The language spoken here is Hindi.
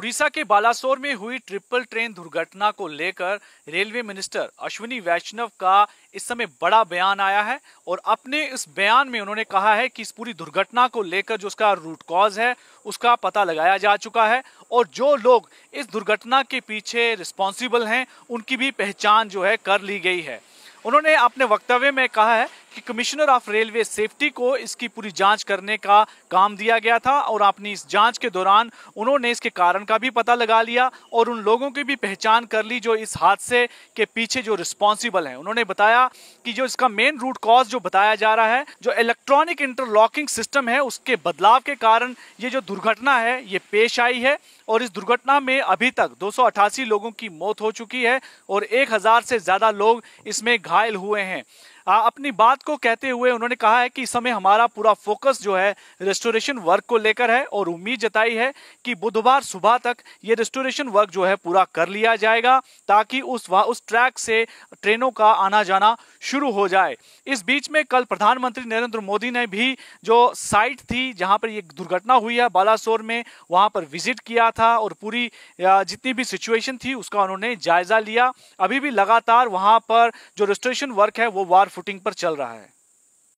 उड़ीसा के बालासोर में हुई ट्रिपल ट्रेन दुर्घटना को लेकर रेलवे मिनिस्टर अश्विनी वैष्णव का इस समय बड़ा बयान आया है और अपने इस बयान में उन्होंने कहा है कि इस पूरी दुर्घटना को लेकर जो उसका रूट कॉज है उसका पता लगाया जा चुका है और जो लोग इस दुर्घटना के पीछे रिस्पॉन्सिबल हैं उनकी भी पहचान जो है कर ली गई है उन्होंने अपने वक्तव्य में कहा है कि कमिश्नर ऑफ रेलवे सेफ्टी को इसकी पूरी जांच करने का काम दिया गया था और अपनी इस जांच के दौरान उन्होंने इसके कारण का भी पता लगा लिया और उन लोगों की भी पहचान कर ली जो इस हादसे के पीछे जो रिस्पॉन्सिबल हैं उन्होंने बताया कि जो इसका मेन रूट कॉज जो बताया जा रहा है जो इलेक्ट्रॉनिक इंटरलॉकिंग सिस्टम है उसके बदलाव के कारण ये जो दुर्घटना है ये पेश आई है और इस दुर्घटना में अभी तक दो लोगों की मौत हो चुकी है और एक से ज़्यादा लोग इसमें घायल हुए हैं अपनी बात को कहते हुए उन्होंने कहा है कि इस समय हमारा पूरा फोकस जो है रेस्टोरेशन वर्क को लेकर है और उम्मीद जताई है कि बुधवार सुबह तक ये रेस्टोरेशन वर्क जो है पूरा कर लिया जाएगा ताकि उस उस ट्रैक से ट्रेनों का आना जाना शुरू हो जाए इस बीच में कल प्रधानमंत्री नरेंद्र मोदी ने भी जो साइट थी जहां पर ये दुर्घटना हुई है बालासोर में वहां पर विजिट किया था और पूरी जितनी भी सिचुएशन थी उसका उन्होंने जायजा लिया अभी भी लगातार वहां पर जो रेस्टोरेशन वर्क है वो वार फुटिंग पर चल रहा है